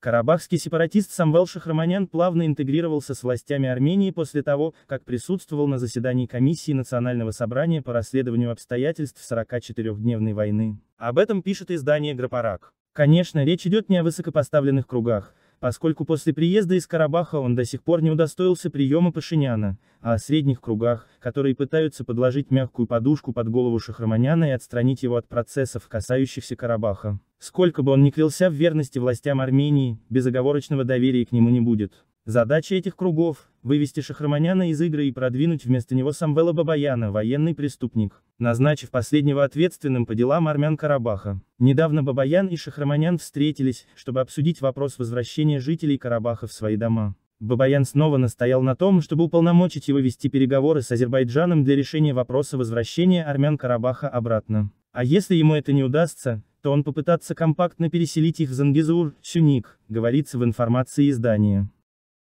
Карабахский сепаратист Самвел Шахраманян плавно интегрировался с властями Армении после того, как присутствовал на заседании Комиссии Национального собрания по расследованию обстоятельств 44-дневной войны. Об этом пишет издание «Грапарак». Конечно, речь идет не о высокопоставленных кругах, поскольку после приезда из Карабаха он до сих пор не удостоился приема Пашиняна, а о средних кругах, которые пытаются подложить мягкую подушку под голову Шахраманяна и отстранить его от процессов, касающихся Карабаха. Сколько бы он ни клялся в верности властям Армении, безоговорочного доверия к нему не будет. Задача этих кругов – вывести Шахраманяна из игры и продвинуть вместо него Самвела Бабаяна, военный преступник, назначив последнего ответственным по делам армян Карабаха. Недавно Бабаян и Шахраманян встретились, чтобы обсудить вопрос возвращения жителей Карабаха в свои дома. Бабаян снова настоял на том, чтобы уполномочить его вести переговоры с Азербайджаном для решения вопроса возвращения армян Карабаха обратно. А если ему это не удастся, то он попытается компактно переселить их в Зангезур, Сюник, говорится в информации издания.